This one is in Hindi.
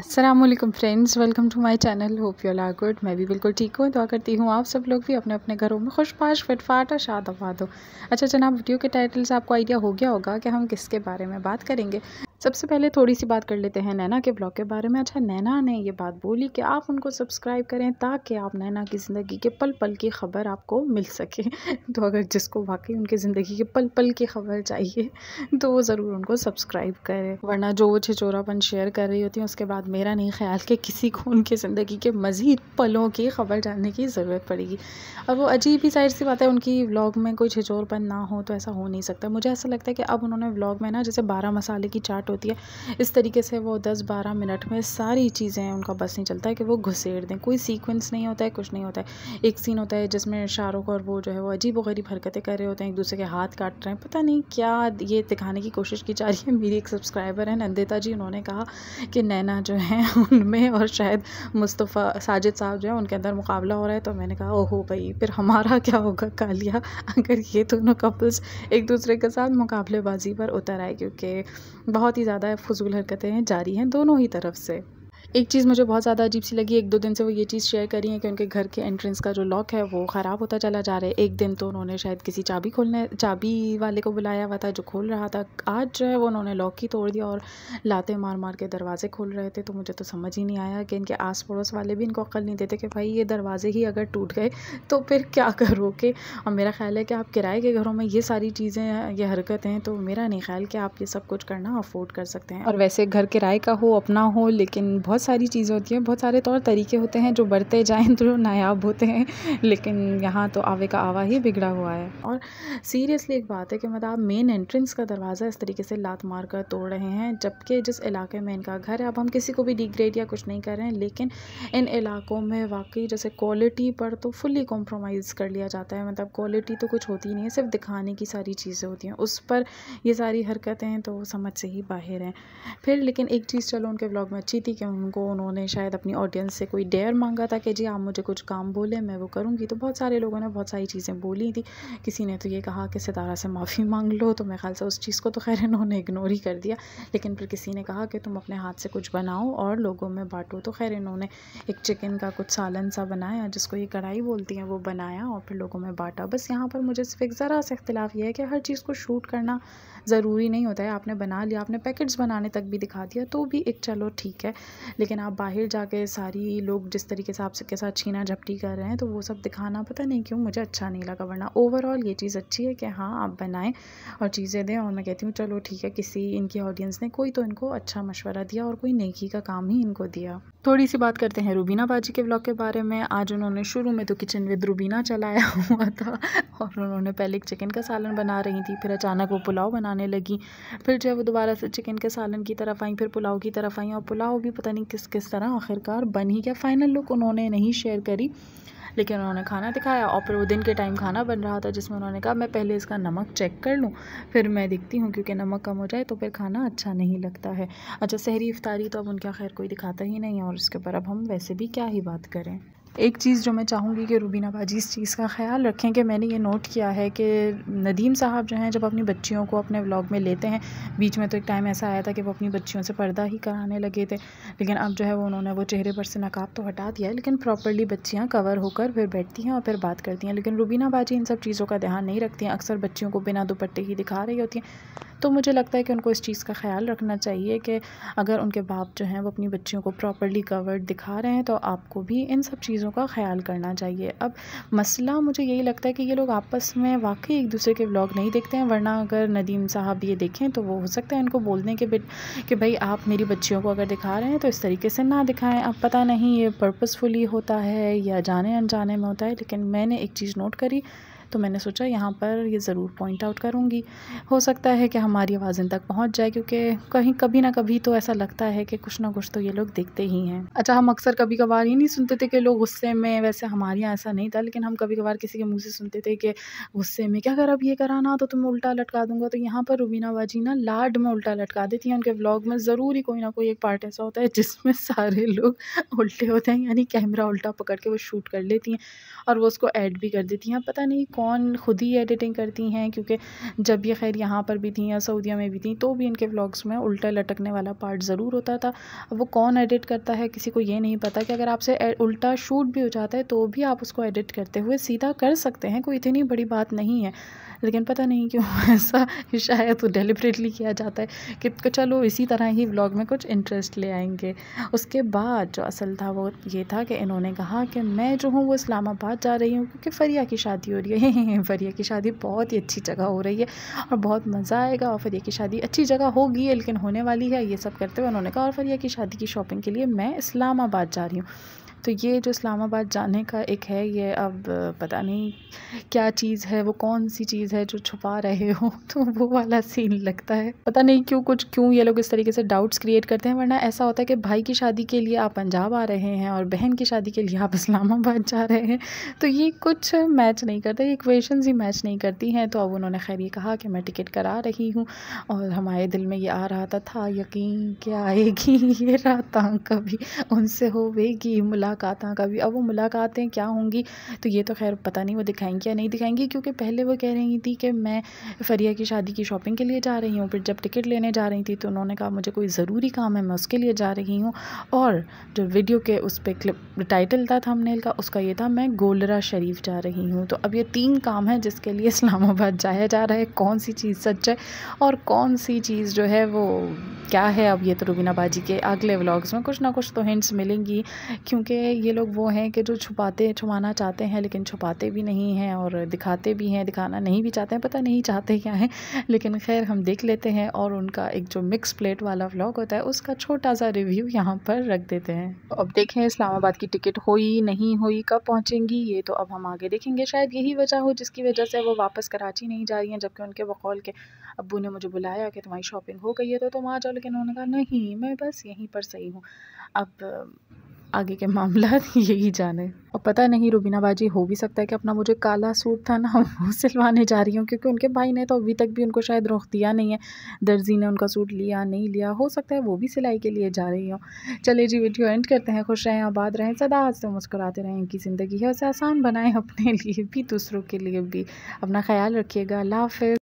Aslam friends welcome to my channel hope you are good मैं भी बिल्कुल ठीक हूँ दुआ करती हूँ आप सब लोग भी अपने अपने घरों में खुशपाश फिटफाट और शाद आबाद हो अच्छा जनाब वीडियो के टाइटल से आपको आइडिया हो गया होगा कि हम किसके बारे में बात करेंगे सबसे पहले थोड़ी सी बात कर लेते हैं नैना के ब्लॉग के बारे में अच्छा नैना ने ये बात बोली कि आप उनको सब्सक्राइब करें ताकि आप नैना की ज़िंदगी के पल पल की ख़बर आपको मिल सके तो अगर जिसको वाकई उनकी ज़िंदगी के पल पल की ख़बर चाहिए तो वो ज़रूर उनको सब्सक्राइब करें वरना जो वो छिचोरापन शेयर कर रही होती हैं उसके बाद मेरा नहीं ख्याल कि किसी को उनके ज़िंदगी के मज़ीद पलों की ख़बर जानने की ज़रूरत पड़ेगी और वो अजीब ही साइड सी बात है उनकी व्लॉग में कोई झिझोरपन ना हो तो ऐसा हो नहीं सकता मुझे ऐसा लगता है कि अब उन्होंने व्लॉग में ना जैसे बारह मसाले की चाट होती है इस तरीके से वो दस बारह मिनट में सारी चीज़ें उनका बस नहीं चलता है कि वो घुसेड़ दें कोई सीक्वेंस नहीं होता है कुछ नहीं होता है एक सीन होता है जिसमें शाहरुख और वो जो है वो अजीब वरीब हरकतें कर रहे होते हैं एक दूसरे के हाथ काट रहे हैं पता नहीं क्या ये दिखाने की कोशिश की जा रही है मेरी एक सब्सक्राइबर है नंदिता जी उन्होंने कहा कि नैना जो हैं उनमें और शायद मुस्तफ़ा साजिद साहब जो हैं उनके अंदर मुकाबला हो रहा है तो मैंने कहा ओहो भाई फिर हमारा क्या होगा कालिया अगर ये दोनों कपल्स एक दूसरे के साथ मुकाबलेबाजी पर उतर आए क्योंकि बहुत ही ज़्यादा फजूल हरकतें हैं जारी हैं दोनों ही तरफ से एक चीज़ मुझे बहुत ज़्यादा अजीब सी लगी एक दो दिन से वो ये चीज़ शेयर करी है कि उनके घर के एंट्रेंस का जो लॉक है वो ख़राब होता चला जा रहा है एक दिन तो उन्होंने शायद किसी चाबी खोलने चाबी वाले को बुलाया हुआ था जो खोल रहा था आज जो है वो उन्होंने लॉक ही तोड़ दिया और लाते मार मार के दरवाजे खोल रहे थे तो मुझे तो समझ ही नहीं आया कि इनके आस पड़ोस वाले भी इनको अक्ल नहीं देते कि भाई ये दरवाजे ही अगर टूट गए तो फिर क्या करोगे और मेरा ख्याल है कि आप किराए के घरों में ये सारी चीज़ें ये हरकतें तो मेरा नहीं ख्याल कि आप ये सब कुछ करना अफोर्ड कर सकते हैं और वैसे घर किराए का हो अपना हो लेकिन बहुत बहुत सारी चीज़ें होती हैं बहुत सारे तौर तो तरीके होते हैं जो बढ़ते जाएँ तो नायाब होते हैं लेकिन यहाँ तो आवे का आवा ही बिगड़ा हुआ है और सीरियसली एक बात है कि मतलब आप मेन एंट्रेंस का दरवाज़ा इस तरीके से लात मार कर तोड़ रहे हैं जबकि जिस इलाके में इनका घर है अब हम किसी को भी डिग्रेड या कुछ नहीं कर रहे हैं लेकिन इन इलाकों में वाकई जैसे क्वालिटी पर तो फुल्ली कॉम्प्रोमाइज़ कर लिया जाता है मतलब क्वालिटी तो कुछ होती नहीं है सिर्फ दिखाने की सारी चीज़ें होती हैं उस पर ये सारी हरकतें हैं तो समझ से ही बाहर हैं फिर लेकिन एक चीज़ चलो उनके ब्लॉग में अच्छी थी कि उनको को उन्होंने शायद अपनी ऑडियंस से कोई डेयर मांगा था कि जी आप मुझे कुछ काम बोले मैं वो करूँगी तो बहुत सारे लोगों ने बहुत सारी चीज़ें बोली थी किसी ने तो ये कहा कि सितारा से माफ़ी मांग लो तो मेरे ख्याल से उस चीज़ को तो खैर इन्होंने इग्नोर ही कर दिया लेकिन फिर किसी ने कहा कि तुम अपने हाथ से कुछ बनाओ और लोगों में बांटो तो खैर इन्होंने एक चिकन का कुछ सालन सा बनाया जिसको ये कढ़ाई बोलती हैं वो बनाया और फिर लोगों में बांटा बस यहाँ पर मुझे सिर्फ एक ज़रा सा इख्तलाफ ये है कि हर चीज़ को शूट करना ज़रूरी नहीं होता है आपने बना लिया आपने पैकेट्स बनाने तक भी दिखा दिया तो भी एक चलो ठीक है लेकिन आप बाहर जाके सारी लोग जिस तरीके से आपके साथ छीना झपटी कर रहे हैं तो वो सब दिखाना पता नहीं क्यों मुझे अच्छा नहीं लगा वरना ओवरऑल ये चीज़ अच्छी है कि हाँ आप बनाएं और चीज़ें दें और मैं कहती हूँ चलो ठीक है किसी इनकी ऑडियंस ने कोई तो इनको अच्छा मशवरा दिया और कोई नेकी का काम ही इनको दिया थोड़ी सी बात करते हैं रूबीना बाजी के ब्लॉग के बारे में आज उन्होंने शुरू में तो किचन विद रूबीना चलाया हुआ था और उन्होंने पहले चिकन का सालन बना रही थी फिर अचानक वो पुलाव बनाने लगी फिर जब वो दोबारा से चिकन के सालन की तरफ आई फिर पुलाव की तरफ आई और पुलाव भी पता नहीं किस किस तरह आखिरकार बन ही गया फाइनल लुक उन्होंने नहीं शेयर करी लेकिन उन्होंने खाना दिखाया और फिर वो दिन के टाइम खाना बन रहा था जिसमें उन्होंने कहा मैं पहले इसका नमक चेक कर लूँ फिर मैं देखती हूँ क्योंकि नमक कम हो जाए तो फिर खाना अच्छा नहीं लगता है अच्छा शहरी इफ्तारी तो अब उनका खैर कोई दिखाता ही नहीं है और इसके ऊपर अब हम वैसे भी क्या ही बात करें एक चीज़ जो मैं चाहूँगी कि रूबीना बाजी इस चीज़ का ख्याल रखें कि मैंने ये नोट किया है कि नदीम साहब जो हैं जब अपनी बच्चियों को अपने व्लॉग में लेते हैं बीच में तो एक टाइम ऐसा आया था कि वो अपनी बच्चियों से पर्दा ही कराने लगे थे लेकिन अब जो है वो उन्होंने वो चेहरे पर से नकाब तो हटा दिया है लेकिन प्रॉपरली बच्चियाँ कवर होकर फिर बैठती हैं और फिर बात करती हैं लेकिन रूबीना बाजी इन सब चीज़ों का ध्यान नहीं रखती हैं अक्सर बच्चियों को बिना दुपट्टे ही दिखा रही होती हैं तो मुझे लगता है कि उनको इस चीज़ का ख्याल रखना चाहिए कि अगर उनके बाप जो हैं वो अपनी बच्चियों को प्रॉपरली कवर्ड दिखा रहे हैं तो आपको भी इन सब चीज़ चीज़ों का ख्याल करना चाहिए अब मसला मुझे यही लगता है कि ये लोग आपस में वाकई एक दूसरे के ब्लॉग नहीं देखते हैं वरना अगर नदीम साहब ये देखें तो वो हो सकता है इनको बोलने के बिट कि भाई आप मेरी बच्चियों को अगर दिखा रहे हैं तो इस तरीके से ना दिखाएं अब पता नहीं ये पर्पज़फुली होता है या जाने अनजाने में होता है लेकिन मैंने एक चीज़ नोट करी तो मैंने सोचा यहाँ पर ये ज़रूर पॉइंट आउट करूँगी हो सकता है कि हमारी आवाज़ इन तक पहुँच जाए क्योंकि कहीं कभी ना कभी तो ऐसा लगता है कि कुछ ना कुछ तो ये लोग देखते ही हैं अच्छा हम अक्सर कभी कभार ये नहीं सुनते थे कि लोग गुस्से में वैसे हमारे यहाँ ऐसा नहीं था लेकिन हम कभी कभार किसी के मुँह से सुनते थे कि गुस्से में क्या अगर अब ये कराना तो तुम उल्टा लटका दूंगा तो यहाँ पर रुबीना बाजी ना लाड में उल्टा लटका देती हैं उनके व्लॉग में ज़रूर ही कोई ना कोई एक पार्ट ऐसा होता है जिसमें सारे लोग उल्टे होते हैं यानी कैमरा उल्टा पकड़ के वो शूट कर लेती हैं और वो उसको ऐड भी कर देती हैं पता नहीं कौन ख़ुद ही एडिटिंग करती हैं क्योंकि जब ये खैर यहाँ पर भी थी या सऊदिया में भी थी तो भी इनके व्लॉग्स में उल्टा लटकने वाला पार्ट ज़रूर होता था वो कौन एडिट करता है किसी को ये नहीं पता कि अगर आपसे उल्टा शूट भी हो जाता है तो भी आप उसको एडिट करते हुए सीधा कर सकते हैं कोई इतनी बड़ी बात नहीं है लेकिन पता नहीं क्यों ऐसा शायद तो डेलिबरेटली किया जाता है कि चलो इसी तरह ही व्लॉग में कुछ इंटरेस्ट ले आएंगे उसके बाद जो असल था वो ये था कि इन्होंने कहा कि मैं जो हूँ वो इस्लामाबाद जा रही हूँ क्योंकि फरिया की शादी हो रही है फरिया की शादी बहुत ही अच्छी जगह हो रही है और बहुत मज़ा आएगा और फरिया की शादी अच्छी जगह होगी लेकिन होने वाली है ये सब करते हुए उन्होंने कहा और फरिया की शादी की शॉपिंग के लिए मैं इस्लामाबाद जा रही हूँ तो ये जो इस्लामाबाद जाने का एक है ये अब पता नहीं क्या चीज़ है वो कौन सी चीज़ है जो छुपा रहे हो तो वो वाला सीन लगता है पता नहीं क्यों कुछ क्यों ये लोग इस तरीके से डाउट्स क्रिएट करते हैं वरना ऐसा होता है कि भाई की शादी के लिए आप पंजाब आ रहे हैं और बहन की शादी के लिए आप इस्लामाबाद जा रहे हैं तो ये कुछ मैच नहीं करता ये इक्वेशंस ही मैच नहीं करती हैं तो अब उन्होंने खैर ये कहा कि मैं टिकट करा रही हूँ और हमारे दिल में ये आ रहा था, था यकीन क्या आएगी ये रात कभी उनसे होवेगी मुला मुलाकात हाँ, का भी अब वो मुलाकातें क्या होंगी तो ये तो खैर पता नहीं वो दिखाएंगी या नहीं दिखाएंगी क्योंकि पहले वो कह रही थी कि मैं फरिया की शादी की शॉपिंग के लिए जा रही हूँ फिर जब टिकट लेने जा रही थी तो उन्होंने कहा मुझे कोई ज़रूरी काम है मैं उसके लिए जा रही हूँ और जो वीडियो के उस पर क्लिप टाइटल था थमनेल का उसका ये था मैं गोलरा शरीफ जा रही हूँ तो अब ये तीन काम है जिसके लिए इस्लामाबाद जाया जा रहा है कौन सी चीज़ सच है और कौन सी चीज़ जो है वो क्या है अब ये तो रुबीना बाजी के अगले व्लॉग्स में कुछ ना कुछ तो हिंट्स मिलेंगी क्योंकि ये लोग वो हैं कि जो छुपाते छुपाना चाहते हैं लेकिन छुपाते भी नहीं हैं और दिखाते भी हैं दिखाना नहीं भी चाहते हैं पता नहीं चाहते क्या हैं लेकिन खैर हम देख लेते हैं और उनका एक जो मिक्स प्लेट वाला व्लॉग होता है उसका छोटा सा रिव्यू यहाँ पर रख देते हैं अब देखें इस्लामाबाद की टिकट हुई नहीं हुई कब पहुँचेंगी ये तो अब हम आगे देखेंगे शायद यही वजह हो जिसकी वजह से वो वापस कराची नहीं जा रही हैं जबकि उनके बकौल के अबू ने मुझे बुलाया कि तुम्हारी शॉपिंग हो गई है तो तुम आ जाओ लेकिन उन्होंने कहा नहीं मैं बस यहीं पर सही हूँ अब आगे के मामला यही जाने और पता नहीं रुबीना बाजी हो भी सकता है कि अपना मुझे काला सूट था ना वो सिलवाने जा रही हूँ क्योंकि उनके भाई ने तो अभी तक भी उनको शायद रोक दिया नहीं है दर्जी ने उनका सूट लिया नहीं लिया हो सकता है वो भी सिलाई के लिए जा रही हूँ चले जी वीडियो एंड करते हैं खुश रहें आबाद रहें सदा हंसते मुस्कुराते रहें इनकी ज़िंदगी है उसे आसान बनाएँ अपने लिए भी दूसरों के लिए भी अपना ख्याल रखिएगा अल्लाह हाफ